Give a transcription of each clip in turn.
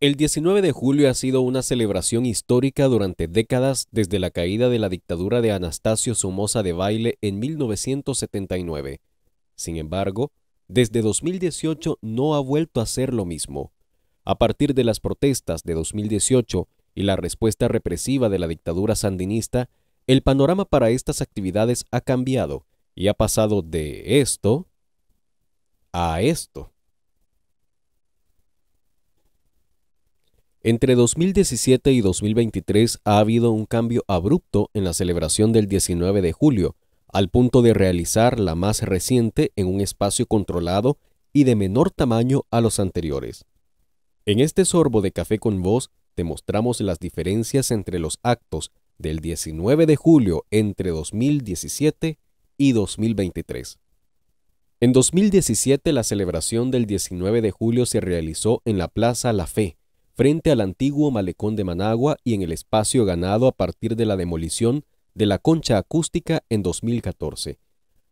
El 19 de julio ha sido una celebración histórica durante décadas desde la caída de la dictadura de Anastasio Somoza de Baile en 1979. Sin embargo, desde 2018 no ha vuelto a ser lo mismo. A partir de las protestas de 2018 y la respuesta represiva de la dictadura sandinista, el panorama para estas actividades ha cambiado y ha pasado de esto a esto. Entre 2017 y 2023 ha habido un cambio abrupto en la celebración del 19 de julio, al punto de realizar la más reciente en un espacio controlado y de menor tamaño a los anteriores. En este sorbo de café con vos te mostramos las diferencias entre los actos del 19 de julio entre 2017 y 2023. En 2017 la celebración del 19 de julio se realizó en la Plaza La Fe, frente al antiguo malecón de Managua y en el espacio ganado a partir de la demolición de la concha acústica en 2014.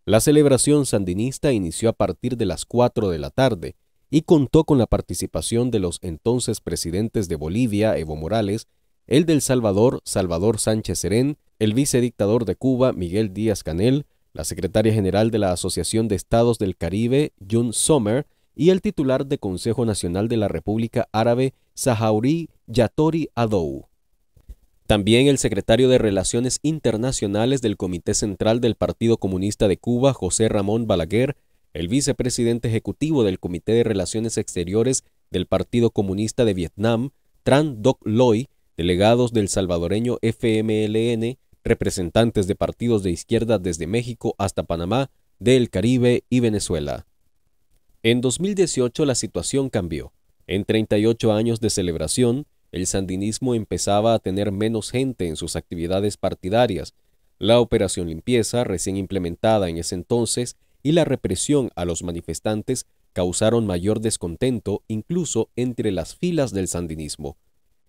La celebración sandinista inició a partir de las 4 de la tarde y contó con la participación de los entonces presidentes de Bolivia, Evo Morales, el del Salvador, Salvador Sánchez Serén, el vicedictador de Cuba, Miguel Díaz Canel, la secretaria general de la Asociación de Estados del Caribe, June Sommer, y el titular de Consejo Nacional de la República Árabe, Sahauri Yatori Adou. También el secretario de Relaciones Internacionales del Comité Central del Partido Comunista de Cuba, José Ramón Balaguer, el vicepresidente ejecutivo del Comité de Relaciones Exteriores del Partido Comunista de Vietnam, Tran Doc Loi, delegados del salvadoreño FMLN, representantes de partidos de izquierda desde México hasta Panamá, del Caribe y Venezuela. En 2018 la situación cambió. En 38 años de celebración, el sandinismo empezaba a tener menos gente en sus actividades partidarias. La operación limpieza, recién implementada en ese entonces, y la represión a los manifestantes causaron mayor descontento incluso entre las filas del sandinismo.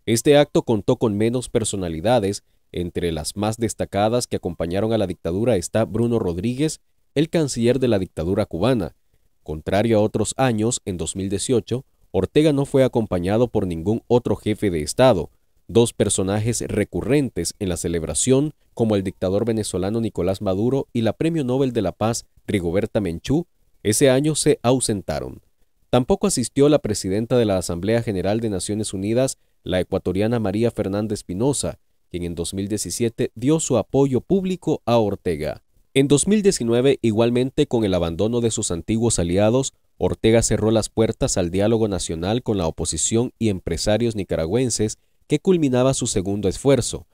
Este acto contó con menos personalidades, entre las más destacadas que acompañaron a la dictadura está Bruno Rodríguez, el canciller de la dictadura cubana, Contrario a otros años, en 2018, Ortega no fue acompañado por ningún otro jefe de Estado, dos personajes recurrentes en la celebración como el dictador venezolano Nicolás Maduro y la Premio Nobel de la Paz Rigoberta Menchú, ese año se ausentaron. Tampoco asistió la presidenta de la Asamblea General de Naciones Unidas, la ecuatoriana María Fernanda Pinoza, quien en 2017 dio su apoyo público a Ortega. En 2019, igualmente con el abandono de sus antiguos aliados, Ortega cerró las puertas al diálogo nacional con la oposición y empresarios nicaragüenses que culminaba su segundo esfuerzo.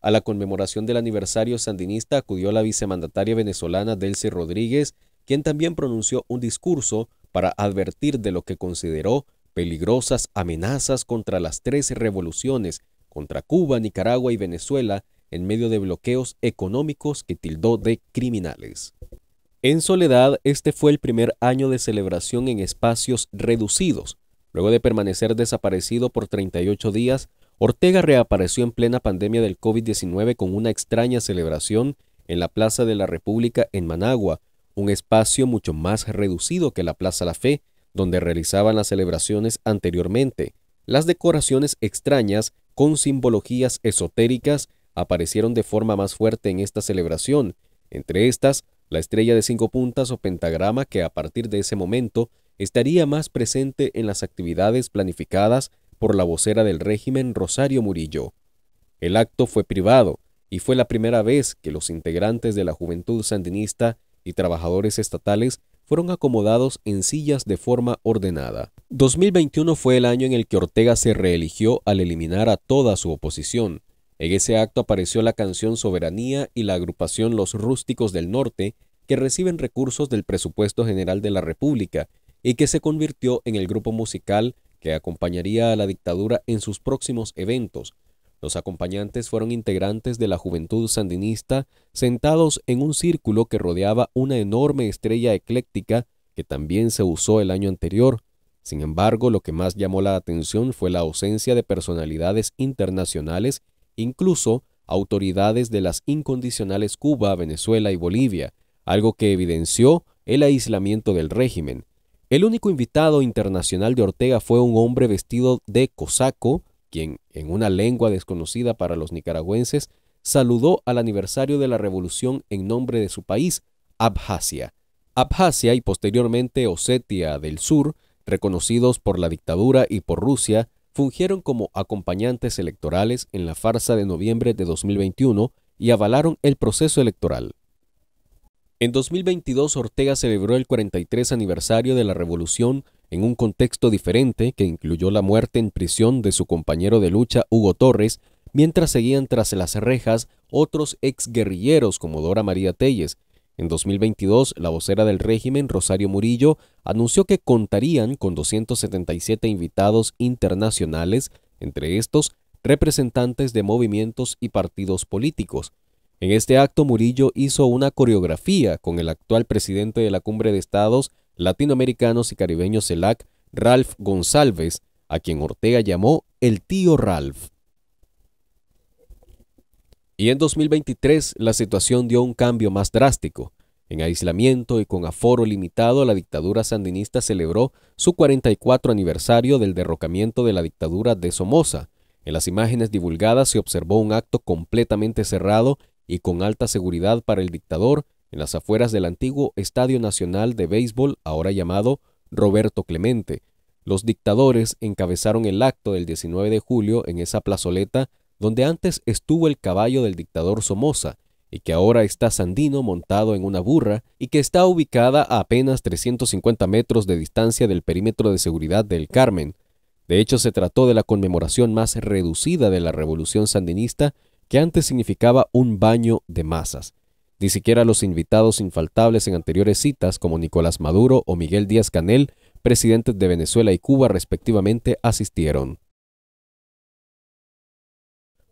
A la conmemoración del aniversario sandinista acudió la vicemandataria venezolana Delcy Rodríguez, quien también pronunció un discurso para advertir de lo que consideró peligrosas amenazas contra las tres revoluciones, contra Cuba, Nicaragua y Venezuela, en medio de bloqueos económicos que tildó de criminales. En Soledad, este fue el primer año de celebración en espacios reducidos. Luego de permanecer desaparecido por 38 días, Ortega reapareció en plena pandemia del COVID-19 con una extraña celebración en la Plaza de la República en Managua, un espacio mucho más reducido que la Plaza La Fe, donde realizaban las celebraciones anteriormente. Las decoraciones extrañas, con simbologías esotéricas, aparecieron de forma más fuerte en esta celebración, entre estas la estrella de cinco puntas o pentagrama que a partir de ese momento estaría más presente en las actividades planificadas por la vocera del régimen Rosario Murillo. El acto fue privado y fue la primera vez que los integrantes de la juventud sandinista y trabajadores estatales fueron acomodados en sillas de forma ordenada. 2021 fue el año en el que Ortega se reeligió al eliminar a toda su oposición, en ese acto apareció la canción Soberanía y la agrupación Los Rústicos del Norte, que reciben recursos del Presupuesto General de la República y que se convirtió en el grupo musical que acompañaría a la dictadura en sus próximos eventos. Los acompañantes fueron integrantes de la juventud sandinista sentados en un círculo que rodeaba una enorme estrella ecléctica que también se usó el año anterior. Sin embargo, lo que más llamó la atención fue la ausencia de personalidades internacionales incluso autoridades de las incondicionales Cuba, Venezuela y Bolivia, algo que evidenció el aislamiento del régimen. El único invitado internacional de Ortega fue un hombre vestido de cosaco, quien, en una lengua desconocida para los nicaragüenses, saludó al aniversario de la revolución en nombre de su país, Abjasia. Abjasia y posteriormente Osetia del Sur, reconocidos por la dictadura y por Rusia, fungieron como acompañantes electorales en la farsa de noviembre de 2021 y avalaron el proceso electoral. En 2022 Ortega celebró el 43 aniversario de la revolución en un contexto diferente que incluyó la muerte en prisión de su compañero de lucha Hugo Torres, mientras seguían tras las rejas otros ex guerrilleros como Dora María Telles, en 2022, la vocera del régimen, Rosario Murillo, anunció que contarían con 277 invitados internacionales, entre estos representantes de movimientos y partidos políticos. En este acto, Murillo hizo una coreografía con el actual presidente de la Cumbre de Estados Latinoamericanos y Caribeños CELAC, Ralph González, a quien Ortega llamó el tío Ralph. Y en 2023 la situación dio un cambio más drástico. En aislamiento y con aforo limitado, la dictadura sandinista celebró su 44 aniversario del derrocamiento de la dictadura de Somoza. En las imágenes divulgadas se observó un acto completamente cerrado y con alta seguridad para el dictador en las afueras del antiguo Estadio Nacional de Béisbol, ahora llamado Roberto Clemente. Los dictadores encabezaron el acto del 19 de julio en esa plazoleta donde antes estuvo el caballo del dictador Somoza, y que ahora está Sandino montado en una burra y que está ubicada a apenas 350 metros de distancia del perímetro de seguridad del Carmen. De hecho, se trató de la conmemoración más reducida de la revolución sandinista, que antes significaba un baño de masas. Ni siquiera los invitados infaltables en anteriores citas, como Nicolás Maduro o Miguel Díaz Canel, presidentes de Venezuela y Cuba respectivamente, asistieron.